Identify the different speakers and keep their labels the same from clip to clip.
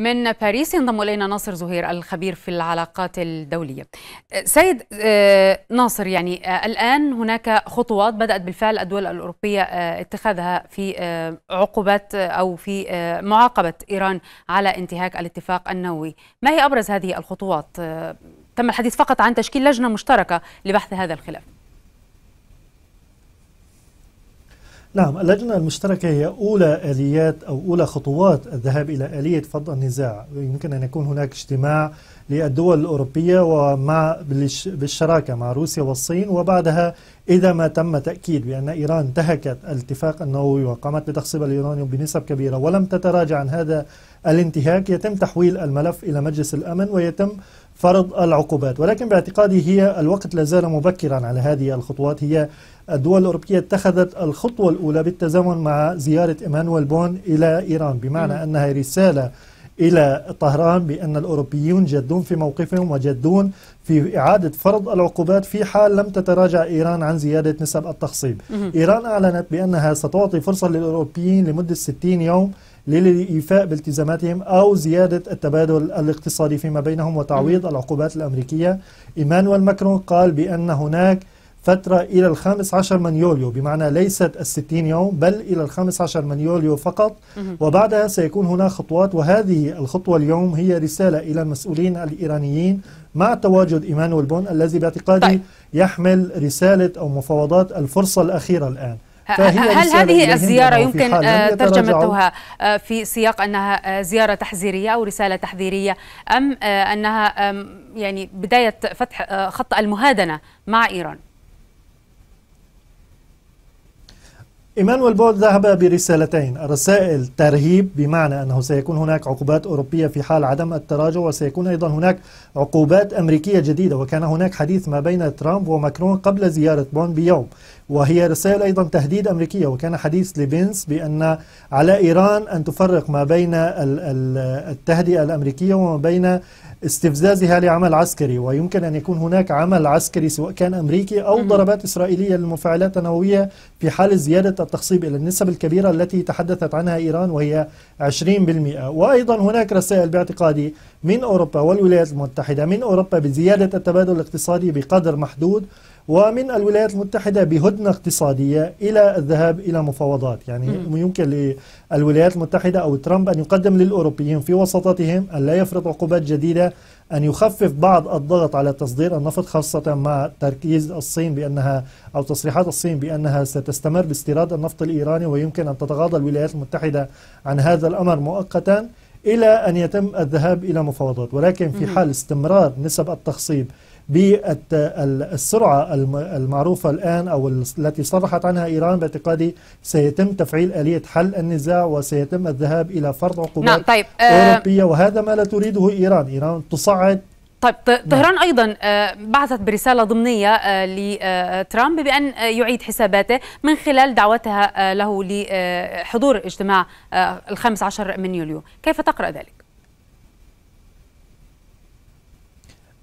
Speaker 1: من باريس ينضم الينا ناصر زهير الخبير في العلاقات الدوليه. سيد آه، ناصر يعني آه، الان هناك خطوات بدات بالفعل الدول الاوروبيه آه، اتخاذها في عقوبات او في معاقبه ايران على انتهاك الاتفاق النووي. ما هي ابرز هذه الخطوات؟ تم الحديث فقط عن تشكيل لجنه مشتركه لبحث هذا الخلاف.
Speaker 2: نعم اللجنة المشتركة هي أولى آليات أو أولى خطوات الذهاب إلى آلية فض النزاع يمكن أن يكون هناك اجتماع للدول الأوروبية ومع بالشراكة مع روسيا والصين وبعدها إذا ما تم تأكيد بأن إيران انتهكت الاتفاق النووي وقامت بتخصيب اليورانيوم بنسب كبيرة ولم تتراجع عن هذا الانتهاك يتم تحويل الملف إلى مجلس الأمن ويتم فرض العقوبات ولكن باعتقادي هي الوقت لا زال مبكرا على هذه الخطوات هي الدول الأوروبية اتخذت الخطوة الأولى بالتزامن مع زيارة إيمانويل بون إلى إيران بمعنى أنها رسالة إلى طهران بأن الأوروبيون جادون في موقفهم وجادون في إعادة فرض العقوبات في حال لم تتراجع إيران عن زيادة نسب التخصيب إيران أعلنت بأنها ستعطي فرصة للأوروبيين لمدة 60 يوم للإيفاء بالتزاماتهم أو زيادة التبادل الاقتصادي فيما بينهم وتعويض العقوبات الأمريكية إيمانويل ماكرون قال بأن هناك فترة إلى الخامس عشر من يوليو بمعنى ليست الستين يوم بل إلى الخامس عشر من يوليو فقط وبعدها سيكون هناك خطوات وهذه الخطوة اليوم هي رسالة إلى المسؤولين الإيرانيين مع تواجد إيمانويل بون الذي باعتقادي طيب. يحمل رسالة أو مفاوضات الفرصة الأخيرة الآن هل هذه الزيارة يمكن آه، ترجمتها
Speaker 1: آه، في سياق أنها آه، زيارة تحذيرية أو رسالة تحذيرية أم أنها يعني بداية فتح خط المهادنة مع إيران؟
Speaker 2: إيمانويل بول ذهب برسالتين رسائل ترهيب بمعنى أنه سيكون هناك عقوبات أوروبية في حال عدم التراجع وسيكون أيضا هناك عقوبات أمريكية جديدة وكان هناك حديث ما بين ترامب وماكرون قبل زيارة بون بيوم وهي رسائل أيضا تهديد أمريكية وكان حديث لبنس بأن على إيران أن تفرق ما بين التهدئة الأمريكية وما بين استفزازها لعمل عسكري ويمكن أن يكون هناك عمل عسكري سواء كان أمريكي أو ضربات إسرائيلية للمفاعلات النووية في حال زيادة التخصيب إلى النسب الكبيرة التي تحدثت عنها إيران وهي 20% وأيضا هناك رسائل باعتقادي من أوروبا والولايات المتحدة من أوروبا بزيادة التبادل الاقتصادي بقدر محدود ومن الولايات المتحدة بهدنة اقتصادية إلى الذهاب إلى مفاوضات يعني م. يمكن للولايات المتحدة أو ترامب أن يقدم للأوروبيين في وسطتهم أن لا يفرض عقوبات جديدة أن يخفف بعض الضغط على تصدير النفط خاصة مع تركيز الصين بأنها أو تصريحات الصين بأنها ستستمر باستيراد النفط الإيراني ويمكن أن تتغاضى الولايات المتحدة عن هذا الأمر مؤقتا إلى أن يتم الذهاب إلى مفاوضات ولكن في حال استمرار نسب التخصيب بالسرعة المعروفة الآن أو التي صرحت عنها إيران باعتقادي سيتم تفعيل آلية حل النزاع وسيتم الذهاب إلى فرض عقوبات نعم
Speaker 1: طيب آه، أوروبية
Speaker 2: وهذا ما لا تريده إيران إيران تصعد
Speaker 1: طيب نعم. طهران ايضا آه، بعثت برساله ضمنيه آه، لترامب بان يعيد حساباته من خلال دعوتها له لحضور اجتماع ال 15 من يوليو، كيف تقرا ذلك؟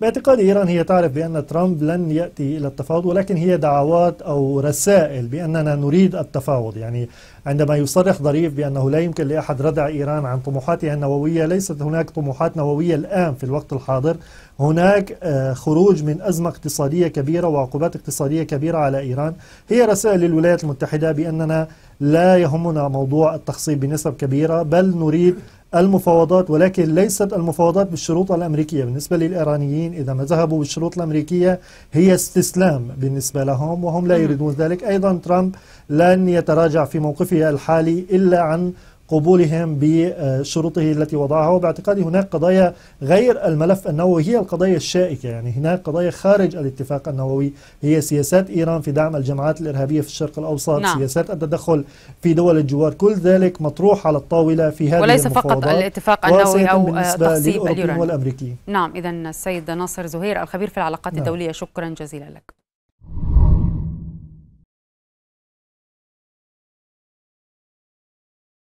Speaker 2: باعتقادي إيران هي تعرف بأن ترامب لن يأتي إلى التفاوض ولكن هي دعوات أو رسائل بأننا نريد التفاوض يعني عندما يصرح ظريف بأنه لا يمكن لأحد ردع إيران عن طموحاتها النووية ليست هناك طموحات نووية الآن في الوقت الحاضر هناك آه، خروج من أزمة اقتصادية كبيرة وعقوبات اقتصادية كبيرة على إيران هي رسائل للولايات المتحدة بأننا لا يهمنا موضوع التخصيب بنسب كبيرة بل نريد المفاوضات ولكن ليست المفاوضات بالشروط الأمريكية بالنسبة للإيرانيين إذا ما ذهبوا بالشروط الأمريكية هي استسلام بالنسبة لهم وهم لا يريدون ذلك أيضا ترامب لن يتراجع في موقفه الحالي إلا عن قبولهم بشروطه التي وضعها وباعتقادي هناك قضايا غير الملف النووي هي القضايا الشائكة يعني هناك قضايا خارج الاتفاق النووي هي سياسات إيران في دعم الجماعات الإرهابية في الشرق الأوسط نعم. سياسات التدخل في دول الجوار كل ذلك مطروح على الطاولة في هذه وليس المفاوضات فقط الاتفاق النووي أو تخصيب اليورانيوم والأمريكيين
Speaker 1: نعم إذا السيد ناصر زهير الخبير في العلاقات نعم. الدولية شكرا جزيلا لك